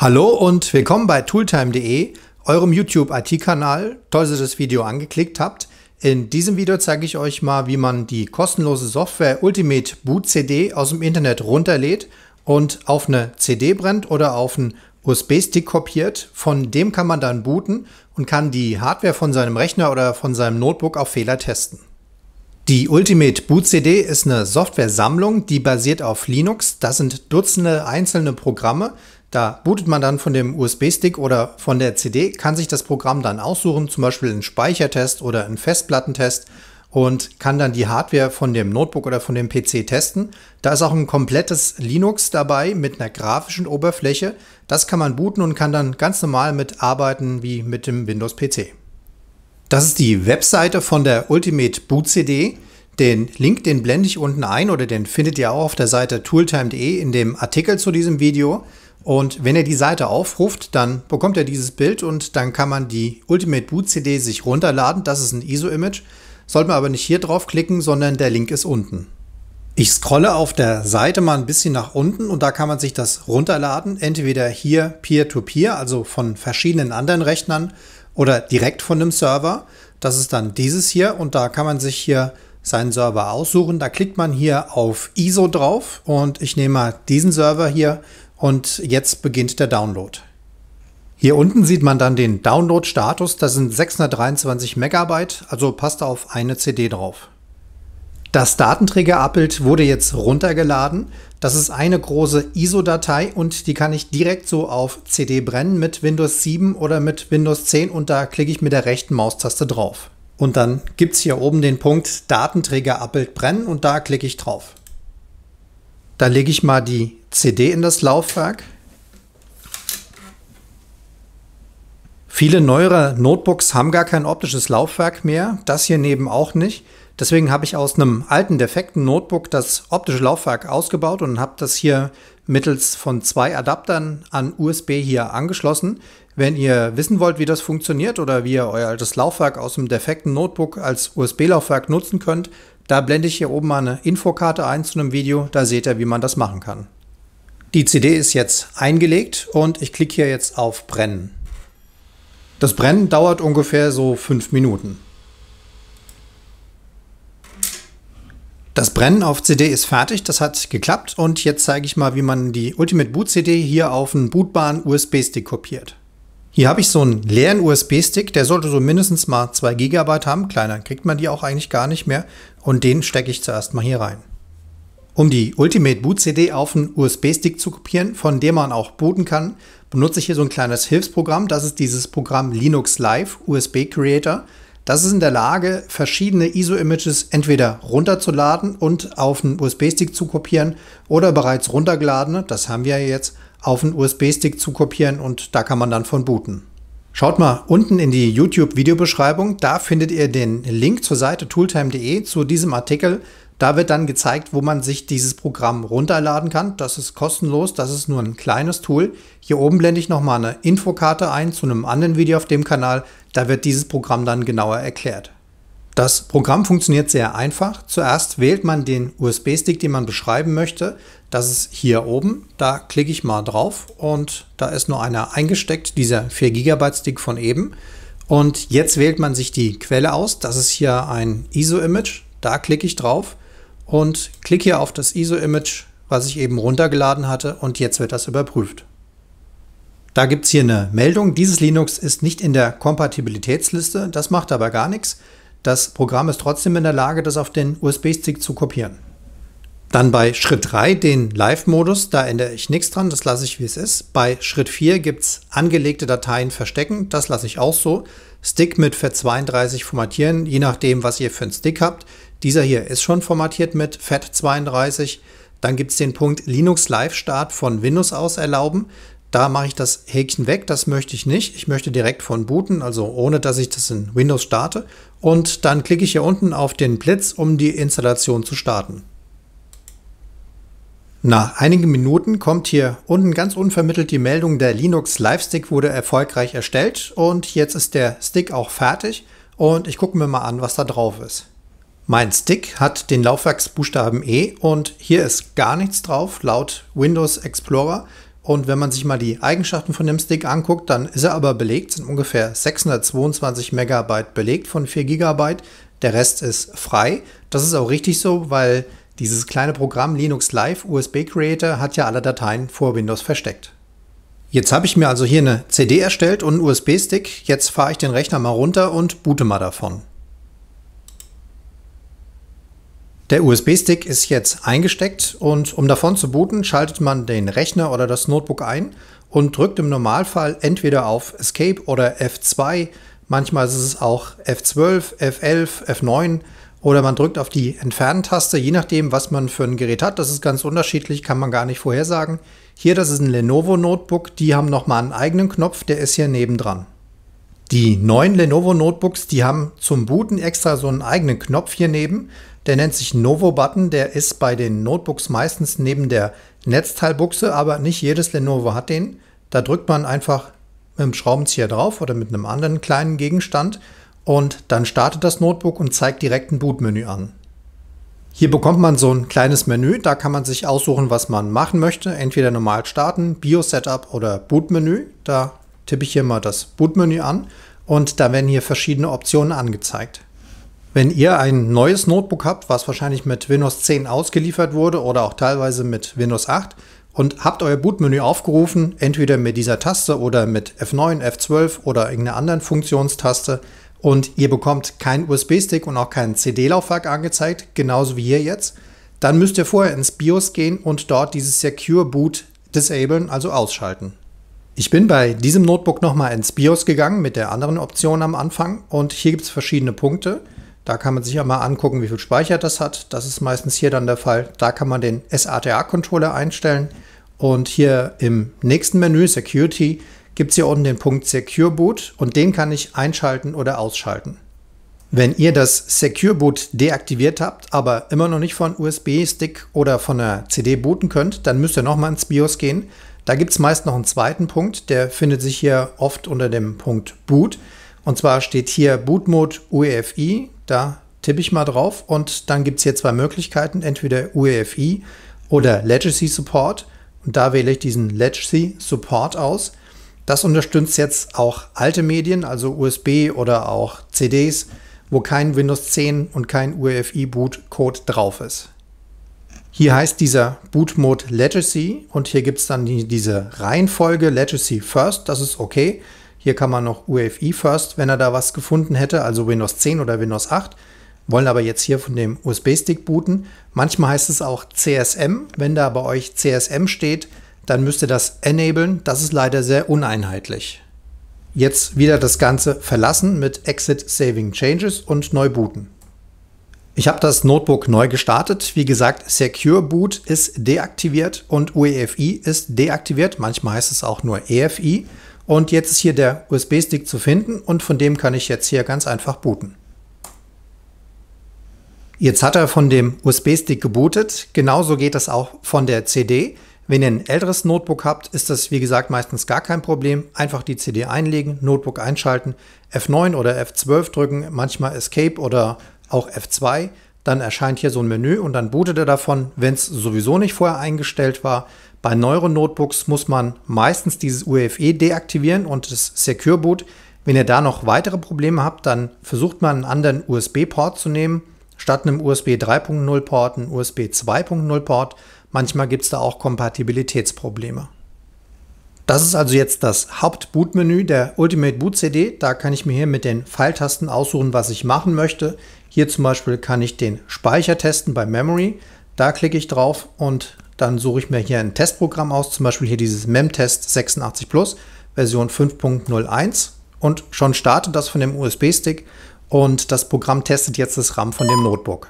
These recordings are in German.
Hallo und willkommen bei tooltime.de, eurem YouTube-IT-Kanal. Toll, dass ihr das Video angeklickt habt. In diesem Video zeige ich euch mal, wie man die kostenlose Software Ultimate Boot CD aus dem Internet runterlädt und auf eine CD brennt oder auf einen USB-Stick kopiert. Von dem kann man dann booten und kann die Hardware von seinem Rechner oder von seinem Notebook auf Fehler testen. Die Ultimate Boot CD ist eine Software-Sammlung, die basiert auf Linux. Das sind Dutzende einzelne Programme, da bootet man dann von dem USB-Stick oder von der CD, kann sich das Programm dann aussuchen, zum Beispiel einen Speichertest oder einen Festplattentest und kann dann die Hardware von dem Notebook oder von dem PC testen. Da ist auch ein komplettes Linux dabei mit einer grafischen Oberfläche. Das kann man booten und kann dann ganz normal mit arbeiten wie mit dem Windows-PC. Das ist die Webseite von der Ultimate Boot CD. Den Link, den blende ich unten ein oder den findet ihr auch auf der Seite tooltime.de in dem Artikel zu diesem Video. Und wenn er die Seite aufruft, dann bekommt er dieses Bild und dann kann man die Ultimate Boot CD sich runterladen. Das ist ein ISO-Image. Sollte man aber nicht hier draufklicken, sondern der Link ist unten. Ich scrolle auf der Seite mal ein bisschen nach unten und da kann man sich das runterladen. Entweder hier Peer-to-Peer, -peer, also von verschiedenen anderen Rechnern oder direkt von einem Server. Das ist dann dieses hier und da kann man sich hier seinen Server aussuchen. Da klickt man hier auf ISO drauf und ich nehme mal diesen Server hier und jetzt beginnt der Download. Hier unten sieht man dann den Download-Status, das sind 623 Megabyte, also passt auf eine CD drauf. Das Datenträgerabbild wurde jetzt runtergeladen. Das ist eine große ISO-Datei und die kann ich direkt so auf CD brennen mit Windows 7 oder mit Windows 10 und da klicke ich mit der rechten Maustaste drauf. Und dann gibt es hier oben den Punkt Datenträgerabbild brennen und da klicke ich drauf. Da lege ich mal die CD in das Laufwerk. Viele neuere Notebooks haben gar kein optisches Laufwerk mehr, das hier neben auch nicht. Deswegen habe ich aus einem alten, defekten Notebook das optische Laufwerk ausgebaut und habe das hier mittels von zwei Adaptern an USB hier angeschlossen. Wenn ihr wissen wollt, wie das funktioniert oder wie ihr euer altes Laufwerk aus dem defekten Notebook als USB-Laufwerk nutzen könnt, da blende ich hier oben mal eine Infokarte ein zu einem Video, da seht ihr, wie man das machen kann. Die CD ist jetzt eingelegt und ich klicke hier jetzt auf Brennen. Das Brennen dauert ungefähr so fünf Minuten. Das Brennen auf CD ist fertig, das hat geklappt und jetzt zeige ich mal, wie man die Ultimate Boot CD hier auf einen bootbaren USB-Stick kopiert. Hier habe ich so einen leeren USB-Stick, der sollte so mindestens mal 2 GB haben, kleiner kriegt man die auch eigentlich gar nicht mehr und den stecke ich zuerst mal hier rein. Um die Ultimate Boot CD auf einen USB-Stick zu kopieren, von dem man auch booten kann, benutze ich hier so ein kleines Hilfsprogramm. Das ist dieses Programm Linux Live USB Creator. Das ist in der Lage, verschiedene ISO-Images entweder runterzuladen und auf einen USB-Stick zu kopieren oder bereits runtergeladene, das haben wir jetzt, auf einen USB-Stick zu kopieren und da kann man dann von booten. Schaut mal unten in die YouTube-Videobeschreibung, da findet ihr den Link zur Seite tooltime.de zu diesem Artikel da wird dann gezeigt, wo man sich dieses Programm runterladen kann. Das ist kostenlos, das ist nur ein kleines Tool. Hier oben blende ich nochmal eine Infokarte ein zu einem anderen Video auf dem Kanal. Da wird dieses Programm dann genauer erklärt. Das Programm funktioniert sehr einfach. Zuerst wählt man den USB-Stick, den man beschreiben möchte. Das ist hier oben. Da klicke ich mal drauf und da ist nur einer eingesteckt, dieser 4 GB Stick von eben. Und jetzt wählt man sich die Quelle aus. Das ist hier ein ISO-Image. Da klicke ich drauf und klicke hier auf das ISO-Image, was ich eben runtergeladen hatte und jetzt wird das überprüft. Da gibt es hier eine Meldung, dieses Linux ist nicht in der Kompatibilitätsliste, das macht aber gar nichts. Das Programm ist trotzdem in der Lage, das auf den USB-Stick zu kopieren. Dann bei Schritt 3 den Live-Modus, da ändere ich nichts dran, das lasse ich wie es ist. Bei Schritt 4 gibt es angelegte Dateien verstecken, das lasse ich auch so. Stick mit FAT32 formatieren, je nachdem, was ihr für einen Stick habt. Dieser hier ist schon formatiert mit FAT32. Dann gibt es den Punkt Linux Live Start von Windows aus erlauben. Da mache ich das Häkchen weg, das möchte ich nicht. Ich möchte direkt von booten, also ohne dass ich das in Windows starte. Und dann klicke ich hier unten auf den Blitz, um die Installation zu starten. Nach einigen Minuten kommt hier unten ganz unvermittelt die Meldung, der Linux Live Stick wurde erfolgreich erstellt und jetzt ist der Stick auch fertig und ich gucke mir mal an, was da drauf ist. Mein Stick hat den Laufwerksbuchstaben E und hier ist gar nichts drauf laut Windows Explorer. Und wenn man sich mal die Eigenschaften von dem Stick anguckt, dann ist er aber belegt, sind ungefähr 622 Megabyte belegt von 4 GB. Der Rest ist frei. Das ist auch richtig so, weil dieses kleine Programm Linux Live USB Creator hat ja alle Dateien vor Windows versteckt. Jetzt habe ich mir also hier eine CD erstellt und einen USB-Stick. Jetzt fahre ich den Rechner mal runter und boote mal davon. Der USB-Stick ist jetzt eingesteckt und um davon zu booten, schaltet man den Rechner oder das Notebook ein und drückt im Normalfall entweder auf Escape oder F2, manchmal ist es auch F12, F11, F9 oder man drückt auf die Entfernen-Taste, je nachdem, was man für ein Gerät hat. Das ist ganz unterschiedlich, kann man gar nicht vorhersagen. Hier, das ist ein Lenovo-Notebook, die haben nochmal einen eigenen Knopf, der ist hier nebendran. Die neuen Lenovo Notebooks, die haben zum Booten extra so einen eigenen Knopf hier neben. Der nennt sich Novo Button. Der ist bei den Notebooks meistens neben der Netzteilbuchse, aber nicht jedes Lenovo hat den. Da drückt man einfach mit dem Schraubenzieher drauf oder mit einem anderen kleinen Gegenstand und dann startet das Notebook und zeigt direkt ein Bootmenü an. Hier bekommt man so ein kleines Menü, da kann man sich aussuchen, was man machen möchte. Entweder normal starten, BIOS-Setup oder Bootmenü. Da tippe ich hier mal das Bootmenü an und da werden hier verschiedene Optionen angezeigt. Wenn ihr ein neues Notebook habt, was wahrscheinlich mit Windows 10 ausgeliefert wurde oder auch teilweise mit Windows 8 und habt euer Bootmenü aufgerufen, entweder mit dieser Taste oder mit F9, F12 oder irgendeiner anderen Funktionstaste und ihr bekommt keinen USB-Stick und auch kein CD-Laufwerk angezeigt, genauso wie hier jetzt, dann müsst ihr vorher ins BIOS gehen und dort dieses Secure Boot disablen, also ausschalten. Ich bin bei diesem Notebook nochmal ins BIOS gegangen mit der anderen Option am Anfang und hier gibt es verschiedene Punkte. Da kann man sich mal angucken, wie viel Speicher das hat. Das ist meistens hier dann der Fall. Da kann man den SATA-Controller einstellen. Und hier im nächsten Menü Security gibt es hier unten den Punkt Secure Boot und den kann ich einschalten oder ausschalten. Wenn ihr das Secure Boot deaktiviert habt, aber immer noch nicht von USB-Stick oder von einer CD booten könnt, dann müsst ihr nochmal ins BIOS gehen da gibt es meist noch einen zweiten Punkt, der findet sich hier oft unter dem Punkt Boot. Und zwar steht hier Boot Mode UEFI, da tippe ich mal drauf und dann gibt es hier zwei Möglichkeiten, entweder UEFI oder Legacy Support. Und da wähle ich diesen Legacy Support aus. Das unterstützt jetzt auch alte Medien, also USB oder auch CDs, wo kein Windows 10 und kein UEFI-Boot-Code drauf ist. Hier heißt dieser Boot Mode Legacy und hier gibt es dann die, diese Reihenfolge Legacy First, das ist okay. Hier kann man noch UEFI First, wenn er da was gefunden hätte, also Windows 10 oder Windows 8 wollen aber jetzt hier von dem USB-Stick booten. Manchmal heißt es auch CSM. Wenn da bei euch CSM steht, dann müsst ihr das enablen. Das ist leider sehr uneinheitlich. Jetzt wieder das Ganze verlassen mit Exit Saving Changes und neu booten. Ich habe das Notebook neu gestartet. Wie gesagt, Secure Boot ist deaktiviert und UEFI ist deaktiviert. Manchmal heißt es auch nur EFI. Und jetzt ist hier der USB-Stick zu finden und von dem kann ich jetzt hier ganz einfach booten. Jetzt hat er von dem USB-Stick gebootet. Genauso geht das auch von der CD. Wenn ihr ein älteres Notebook habt, ist das wie gesagt meistens gar kein Problem. Einfach die CD einlegen, Notebook einschalten, F9 oder F12 drücken, manchmal Escape oder auch F2, dann erscheint hier so ein Menü und dann bootet er davon, wenn es sowieso nicht vorher eingestellt war. Bei neueren Notebooks muss man meistens dieses UEFI e deaktivieren und das Secure Boot. Wenn ihr da noch weitere Probleme habt, dann versucht man einen anderen USB-Port zu nehmen, statt einem USB 3.0 Port einen USB 2.0 Port. Manchmal gibt es da auch Kompatibilitätsprobleme. Das ist also jetzt das Hauptbootmenü der Ultimate Boot CD. Da kann ich mir hier mit den Pfeiltasten aussuchen, was ich machen möchte. Hier zum Beispiel kann ich den Speicher testen bei Memory. Da klicke ich drauf und dann suche ich mir hier ein Testprogramm aus, zum Beispiel hier dieses Memtest 86 Plus, Version 5.01 und schon startet das von dem USB-Stick und das Programm testet jetzt das RAM von dem Notebook.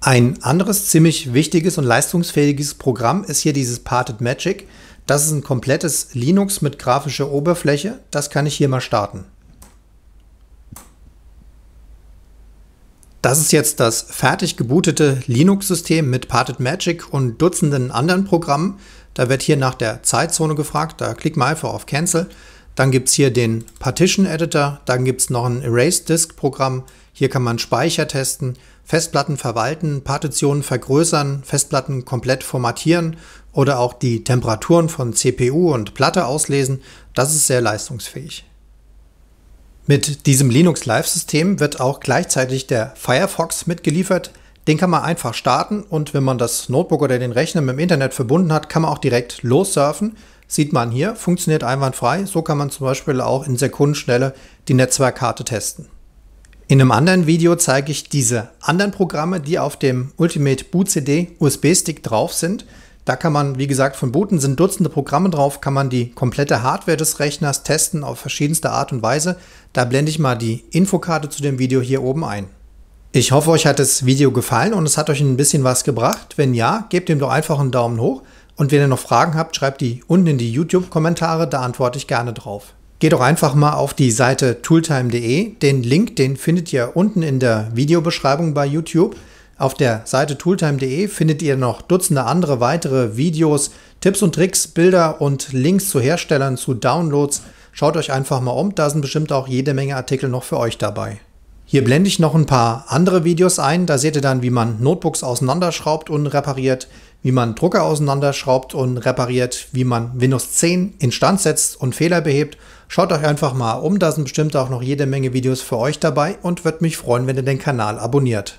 Ein anderes ziemlich wichtiges und leistungsfähiges Programm ist hier dieses Parted Magic. Das ist ein komplettes Linux mit grafischer Oberfläche. Das kann ich hier mal starten. Das ist jetzt das fertig gebootete Linux-System mit Parted Magic und Dutzenden anderen Programmen. Da wird hier nach der Zeitzone gefragt. Da klickt man einfach auf Cancel. Dann gibt es hier den Partition Editor. Dann gibt es noch ein Erase Disk Programm. Hier kann man Speicher testen, Festplatten verwalten, Partitionen vergrößern, Festplatten komplett formatieren, oder auch die Temperaturen von CPU und Platte auslesen, das ist sehr leistungsfähig. Mit diesem Linux Live-System wird auch gleichzeitig der Firefox mitgeliefert. Den kann man einfach starten und wenn man das Notebook oder den Rechner mit dem Internet verbunden hat, kann man auch direkt lossurfen. Sieht man hier, funktioniert einwandfrei. So kann man zum Beispiel auch in Sekundenschnelle die Netzwerkkarte testen. In einem anderen Video zeige ich diese anderen Programme, die auf dem Ultimate Boot CD USB-Stick drauf sind. Da kann man, wie gesagt, von Booten sind Dutzende Programme drauf, kann man die komplette Hardware des Rechners testen auf verschiedenste Art und Weise. Da blende ich mal die Infokarte zu dem Video hier oben ein. Ich hoffe, euch hat das Video gefallen und es hat euch ein bisschen was gebracht. Wenn ja, gebt ihm doch einfach einen Daumen hoch. Und wenn ihr noch Fragen habt, schreibt die unten in die YouTube-Kommentare, da antworte ich gerne drauf. Geht doch einfach mal auf die Seite tooltime.de. Den Link, den findet ihr unten in der Videobeschreibung bei YouTube. Auf der Seite tooltime.de findet ihr noch Dutzende andere weitere Videos, Tipps und Tricks, Bilder und Links zu Herstellern, zu Downloads. Schaut euch einfach mal um, da sind bestimmt auch jede Menge Artikel noch für euch dabei. Hier blende ich noch ein paar andere Videos ein, da seht ihr dann, wie man Notebooks auseinanderschraubt und repariert, wie man Drucker auseinanderschraubt und repariert, wie man Windows 10 instand setzt und Fehler behebt. Schaut euch einfach mal um, da sind bestimmt auch noch jede Menge Videos für euch dabei und würde mich freuen, wenn ihr den Kanal abonniert.